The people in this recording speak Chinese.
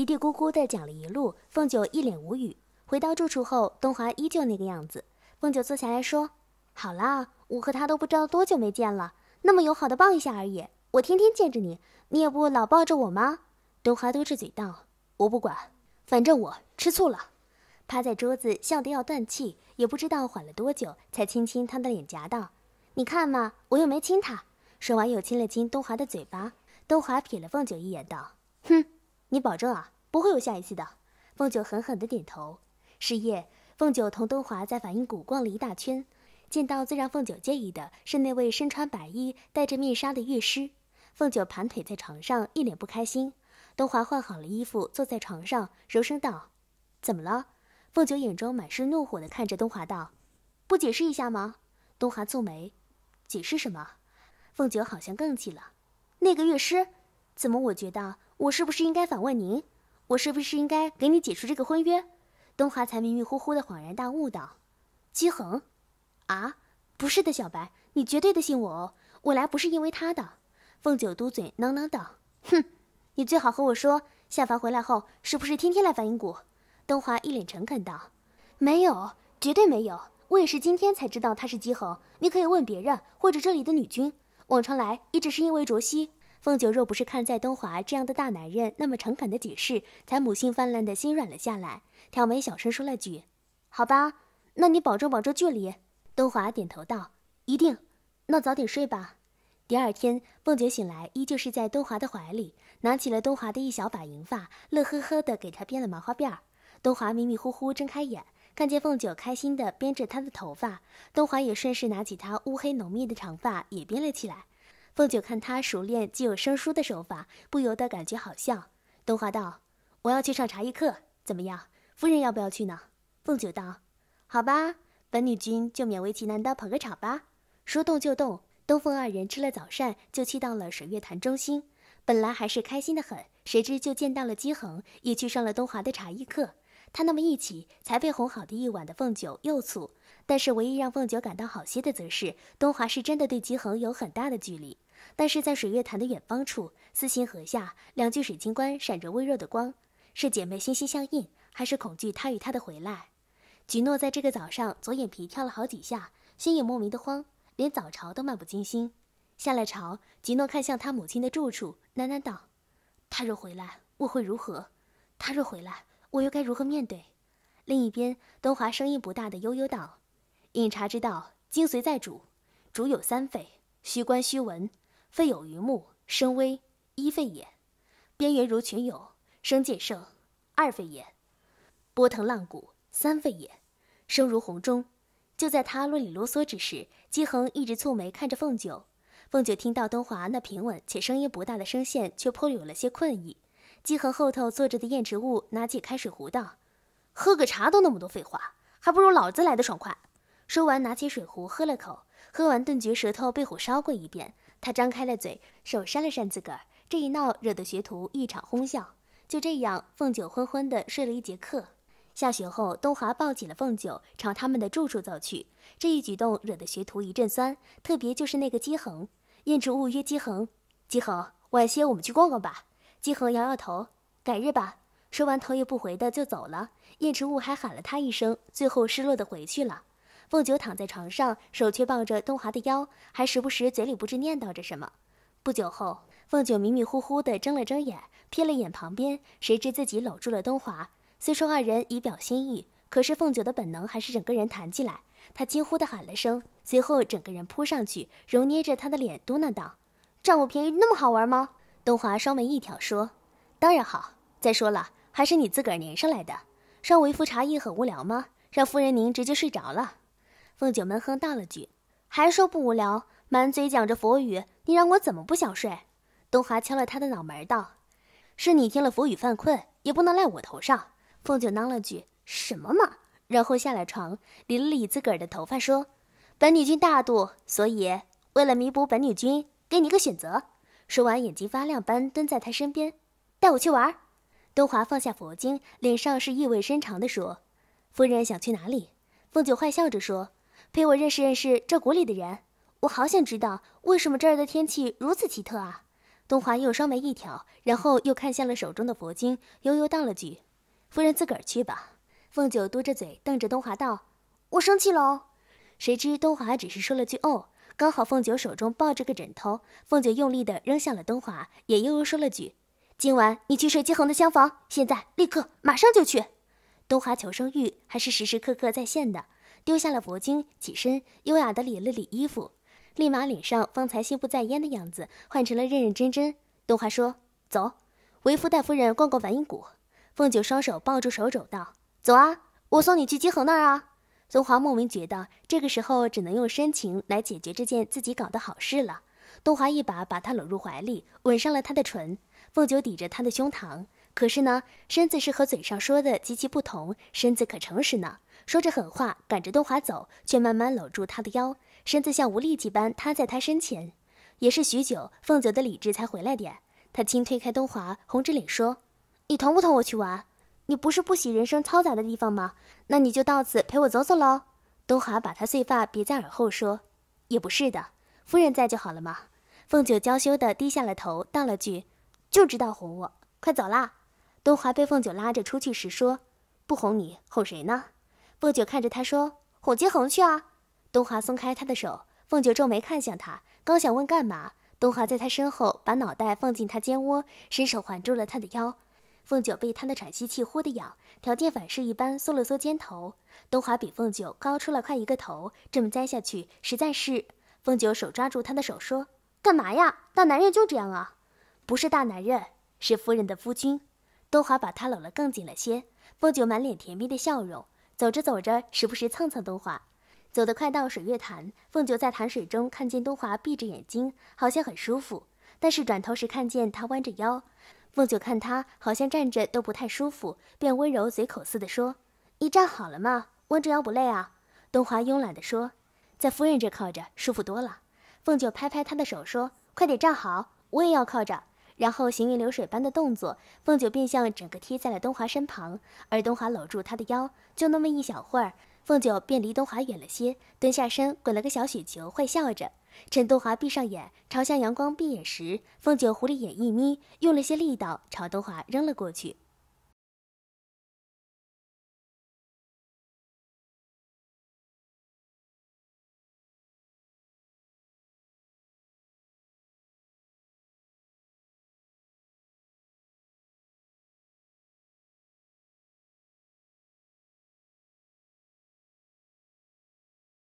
嘀嘀咕咕地讲了一路，凤九一脸无语。回到住处后，东华依旧那个样子。凤九坐下来说：“好啦，我和他都不知道多久没见了，那么友好的抱一下而已。我天天见着你，你也不老抱着我吗？”东华嘟着嘴道：“我不管，反正我吃醋了。”趴在桌子笑得要断气，也不知道缓了多久，才亲亲他的脸颊道：“你看嘛，我又没亲他。”说完又亲了亲东华的嘴巴。东华瞥了凤九一眼道：“哼。”你保证啊，不会有下一次的。凤九狠狠地点头。是夜，凤九同东华在反应谷逛了一大圈，见到最让凤九介意的是那位身穿白衣、戴着面纱的乐师。凤九盘腿在床上，一脸不开心。东华换好了衣服，坐在床上，柔声道：“怎么了？”凤九眼中满是怒火地看着东华道：“不解释一下吗？”东华蹙眉：“解释什么？”凤九好像更气了：“那个乐师，怎么我觉得……”我是不是应该反问您？我是不是应该给你解除这个婚约？东华才迷迷糊糊的恍然大悟道：“姬恒，啊，不是的，小白，你绝对的信我哦，我来不是因为他的。”凤九嘟嘴囔囔道：“哼，你最好和我说，下凡回来后是不是天天来梵音谷？”东华一脸诚恳道：“没有，绝对没有，我也是今天才知道他是姬恒。你可以问别人或者这里的女君，往常来一直是因为卓西凤九若不是看在东华这样的大男人那么诚恳的解释，才母性泛滥的心软了下来，挑眉小声说了句：“好吧，那你保证保证距离。”东华点头道：“一定。”那早点睡吧。第二天，凤九醒来，依旧是在东华的怀里，拿起了东华的一小把银发，乐呵呵的给他编了麻花辫儿。东华迷迷糊糊睁开眼，看见凤九开心的编着他的头发，东华也顺势拿起他乌黑浓密的长发，也编了起来。凤九看他熟练既有生疏的手法，不由得感觉好笑。东华道：“我要去上茶艺课，怎么样？夫人要不要去呢？”凤九道：“好吧，本女君就勉为其难的捧个场吧。”说动就动，东凤二人吃了早膳就去到了水月潭中心。本来还是开心的很，谁知就见到了姬恒，也去上了东华的茶艺课。他那么义气，才被哄好的一晚的凤九又醋。但是唯一让凤九感到好些的，则是东华是真的对姬恒有很大的距离。但是在水月潭的远方处，四星河下，两具水晶棺闪着微弱的光，是姐妹心心相印，还是恐惧他与她的回来？橘诺在这个早上左眼皮跳了好几下，心也莫名的慌，连早朝都漫不经心。下了朝，吉诺看向他母亲的住处，喃喃道：“他若回来，我会如何？他若回来，我又该如何面对？”另一边，东华声音不大的悠悠道：“饮茶之道，精髓在煮，煮有三沸，虚观虚闻。”肺有余目，声微一肺也，边缘如群涌，声渐盛；二肺也，波腾浪鼓；三肺也，声如洪钟。就在他啰里啰嗦之时，姬恒一直蹙眉看着凤九。凤九听到东华那平稳且声音不大的声线，却颇有了些困意。姬恒后头坐着的燕池物拿起开水壶道：“喝个茶都那么多废话，还不如老子来的爽快。”说完，拿起水壶喝了口，喝完顿觉舌头被火烧过一遍。他张开了嘴，手扇了扇自个儿，这一闹惹得学徒一场哄笑。就这样，凤九昏昏的睡了一节课。下学后，东华抱起了凤九，朝他们的住处走去。这一举动惹得学徒一阵酸，特别就是那个姬恒。燕池雾约姬恒，姬恒，晚些我们去逛逛吧。姬恒摇摇头，改日吧。说完，头也不回的就走了。燕池雾还喊了他一声，最后失落的回去了。凤九躺在床上，手却抱着东华的腰，还时不时嘴里不知念叨着什么。不久后，凤九迷迷糊糊地睁了睁眼，瞥了眼旁边，谁知自己搂住了东华。虽说二人已表心意，可是凤九的本能还是整个人弹起来。他惊呼地喊了声，随后整个人扑上去，揉捏着他的脸，嘟囔道：“占我便宜那么好玩吗？”东华双眉一挑，说：“当然好。再说了，还是你自个儿粘上来的。让为夫茶艺很无聊吗？让夫人您直接睡着了。”凤九闷哼道了句，还说不无聊，满嘴讲着佛语，你让我怎么不想睡？东华敲了他的脑门道：“是你听了佛语犯困，也不能赖我头上。”凤九囔了句什么嘛，然后下了床，理了理自个儿的头发，说：“本女君大度，所以为了弥补本女君，给你个选择。”说完，眼睛发亮般蹲在他身边，带我去玩。东华放下佛经，脸上是意味深长的说：“夫人想去哪里？”凤九坏笑着说。陪我认识认识这谷里的人，我好想知道为什么这儿的天气如此奇特啊！东华又双眉一挑，然后又看向了手中的佛经，悠悠道了句：“夫人自个儿去吧。”凤九嘟着嘴瞪着东华道：“我生气了！”谁知东华只是说了句“哦”，刚好凤九手中抱着个枕头，凤九用力地扔向了东华，也悠悠说了句：“今晚你去睡姬恒的厢房，现在立刻马上就去。”东华求生欲还是时时刻刻在线的。丢下了佛经，起身优雅地理了理衣服，立马脸上方才心不在焉的样子换成了认认真真。东华说：“走，为夫带夫人逛逛梵音谷。”凤九双手抱住手肘道：“走啊，我送你去姬恒那儿啊。”东华莫名觉得这个时候只能用深情来解决这件自己搞的好事了。东华一把把他搂入怀里，吻上了他的唇。凤九抵着他的胸膛，可是呢，身子是和嘴上说的极其不同，身子可诚实呢。说着狠话，赶着东华走，却慢慢搂住他的腰，身子像无力气般塌在他身前。也是许久，凤九的理智才回来点。他轻推开东华，红着脸说：“你同不同我去玩？你不是不喜人生嘈杂的地方吗？那你就到此陪我走走喽。”东华把他碎发别在耳后，说：“也不是的，夫人在就好了吗？”凤九娇羞地低下了头，道了句：“就知道哄我，快走啦。”东华被凤九拉着出去时说：“不哄你，哄谁呢？”凤九看着他说：“火金恒去啊！”东华松开他的手，凤九皱眉看向他，刚想问干嘛，东华在他身后把脑袋放进他肩窝，伸手环住了他的腰。凤九被他的喘息气呼的痒，条件反射一般缩了缩肩头。东华比凤九高出了快一个头，这么栽下去实在是……凤九手抓住他的手说：“干嘛呀？大男人就这样啊？不是大男人，是夫人的夫君。”东华把他搂得更紧了些，凤九满脸甜蜜的笑容。走着走着，时不时蹭蹭东华。走得快到水月潭，凤九在潭水中看见东华闭着眼睛，好像很舒服。但是转头时看见他弯着腰，凤九看他好像站着都不太舒服，便温柔随口似的说：“你站好了吗？弯着腰不累啊？”东华慵懒地说：“在夫人这靠着舒服多了。”凤九拍拍他的手说：“快点站好，我也要靠着。”然后行云流水般的动作，凤九便像整个贴在了东华身旁，而东华搂住她的腰，就那么一小会儿，凤九便离东华远了些，蹲下身滚了个小雪球，坏笑着，趁东华闭上眼，朝向阳光闭眼时，凤九狐狸眼一眯，用了些力道朝东华扔了过去。